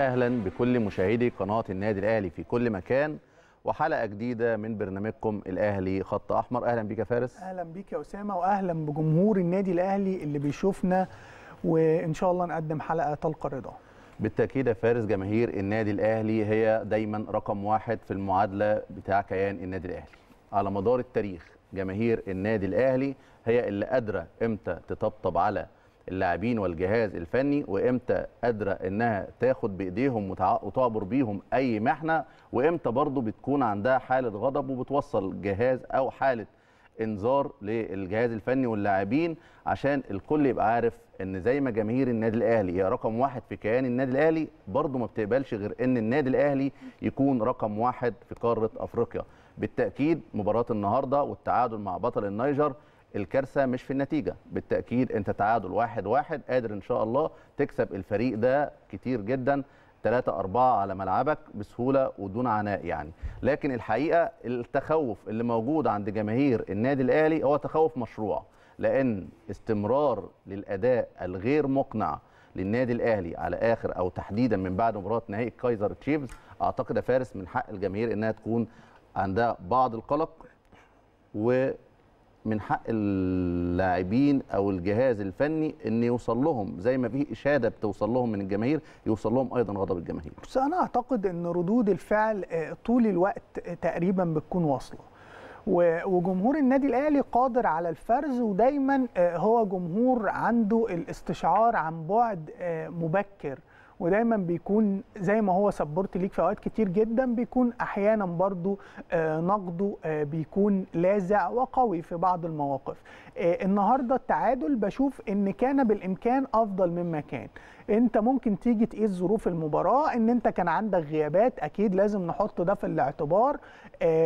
اهلا بكل مشاهدي قناه النادي الاهلي في كل مكان وحلقه جديده من برنامجكم الاهلي خط احمر اهلا بيك يا فارس اهلا بيك يا اسامه واهلا بجمهور النادي الاهلي اللي بيشوفنا وان شاء الله نقدم حلقه تلقى الرضا بالتاكيد يا فارس جماهير النادي الاهلي هي دايما رقم واحد في المعادله بتاع كيان النادي الاهلي على مدار التاريخ جماهير النادي الاهلي هي اللي قادره امتى تطبطب على اللاعبين والجهاز الفني وامتى قادره انها تاخد بايديهم وتعبر بيهم اي محنه وامتى برضو بتكون عندها حاله غضب وبتوصل جهاز او حاله انذار للجهاز الفني واللاعبين عشان الكل يبقى عارف ان زي ما جماهير النادي الاهلي هي رقم واحد في كيان النادي الاهلي برضو ما بتقبلش غير ان النادي الاهلي يكون رقم واحد في قاره افريقيا بالتاكيد مباراه النهارده والتعادل مع بطل النيجر الكارثه مش في النتيجه بالتاكيد انت تعادل واحد واحد قادر ان شاء الله تكسب الفريق ده كتير جدا ثلاثة أربعة على ملعبك بسهولة ودون عناء يعني لكن الحقيقة التخوف اللي موجود عند جماهير النادي الأهلي هو تخوف مشروع لأن استمرار للأداء الغير مقنع للنادي الأهلي على آخر أو تحديدا من بعد مباراة نهائي كايزر تشيفز أعتقد فارس من حق الجماهير أنها تكون عندها بعض القلق و من حق اللاعبين او الجهاز الفني ان يوصل لهم زي ما في اشاده بتوصل لهم من الجماهير يوصل لهم ايضا غضب الجماهير بس انا اعتقد ان ردود الفعل آه، طول الوقت آه، تقريبا بتكون واصله وجمهور النادي الاهلي قادر على الفرز ودايما آه، هو جمهور عنده الاستشعار عن بعد مبكر ودايما بيكون زي ما هو سبورت ليك في اوقات كتير جدا بيكون احيانا برضو آه، نقده آه، بيكون لاذع وقوي في بعض المواقف آه، النهارده التعادل بشوف ان كان بالامكان افضل مما كان انت ممكن تيجي تقيس ظروف المباراه ان انت كان عندك غيابات اكيد لازم نحط ده في الاعتبار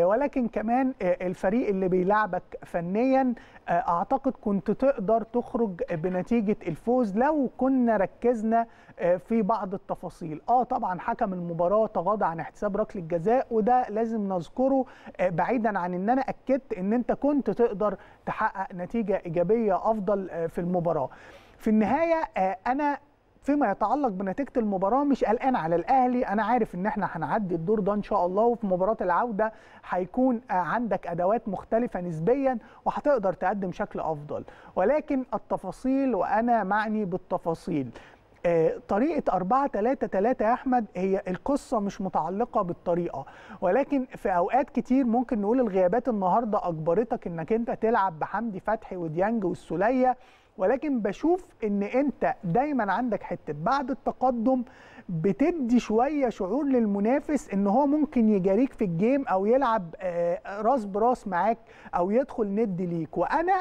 ولكن كمان الفريق اللي بيلعبك فنيا اعتقد كنت تقدر تخرج بنتيجه الفوز لو كنا ركزنا آه، في بعض التفاصيل اه طبعا حكم المباراه تغاضى عن احتساب ركله جزاء وده لازم نذكره آه، بعيدا عن ان انا اكدت ان انت كنت تقدر تحقق نتيجه ايجابيه افضل آه، في المباراه في النهايه انا فيما يتعلق بنتيجه المباراه مش قلقان على الاهلي انا عارف ان احنا هنعدي الدور ده ان شاء الله وفي مباراه العوده هيكون آه، عندك ادوات مختلفه نسبيا وهتقدر تقدم شكل افضل ولكن التفاصيل وانا معني بالتفاصيل آه، طريقة 4 3 3 يا أحمد هي القصة مش متعلقة بالطريقة ولكن في أوقات كتير ممكن نقول الغيابات النهاردة أجبرتك إنك أنت تلعب بحمدي فتحي وديانج والسولية ولكن بشوف ان انت دايما عندك حته بعد التقدم بتدي شويه شعور للمنافس ان هو ممكن يجاريك في الجيم او يلعب آه، راس براس معاك او يدخل ند ليك وانا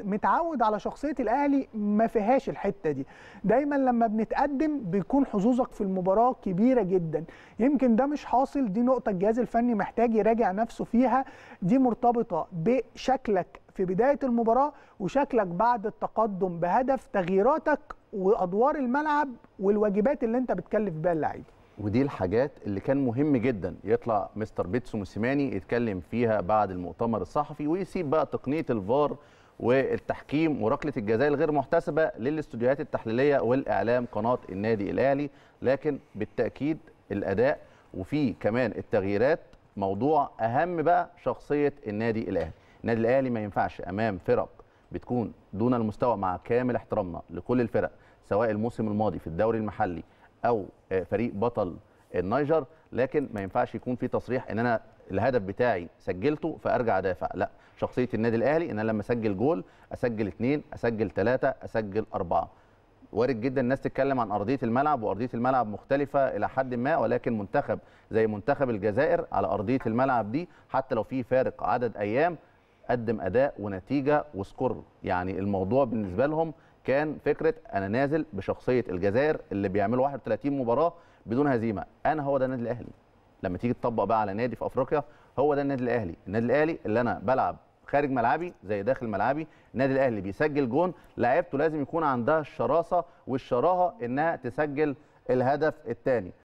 متعود على شخصيه الاهلي ما فيهاش الحته دي دايما لما بنتقدم بيكون حظوظك في المباراه كبيره جدا يمكن ده مش حاصل دي نقطه الجهاز الفني محتاج يراجع نفسه فيها دي مرتبطه بشكلك في بدايه المباراه وشكلك بعد التقدم بهدف تغييراتك وادوار الملعب والواجبات اللي انت بتكلف بيها اللعيبه ودي الحاجات اللي كان مهم جدا يطلع مستر بيتسو موسيماني يتكلم فيها بعد المؤتمر الصحفي ويسيب بقى تقنيه الفار والتحكيم وركله الجزاء الغير محتسبه للاستوديوهات التحليليه والاعلام قناه النادي الاهلي لكن بالتاكيد الاداء وفي كمان التغييرات موضوع اهم بقى شخصيه النادي الاهلي النادي الاهلي ما ينفعش امام فرق بتكون دون المستوى مع كامل احترامنا لكل الفرق سواء الموسم الماضي في الدوري المحلي او آه، فريق بطل النيجر لكن ما ينفعش يكون في تصريح ان انا الهدف بتاعي سجلته فارجع ادافع لا شخصيه النادي الاهلي ان انا لما اسجل جول اسجل اثنين اسجل ثلاثه اسجل اربعه وارد جدا الناس تتكلم عن ارضيه الملعب وارضيه الملعب مختلفه الى حد ما ولكن منتخب زي منتخب الجزائر على ارضيه الملعب دي حتى لو في فارق عدد ايام قدم اداء ونتيجه وسكور يعني الموضوع بالنسبه لهم كان فكره انا نازل بشخصيه الجزائر اللي بيعملوا 31 مباراه بدون هزيمه انا هو ده النادي الاهلي لما تيجي تطبق بقى على نادي في افريقيا هو ده النادي الاهلي النادي الاهلي اللي انا بلعب خارج ملعبي زي داخل ملعبي النادي الاهلي بيسجل جون لعيبته لازم يكون عندها الشراسه والشراهه انها تسجل الهدف الثاني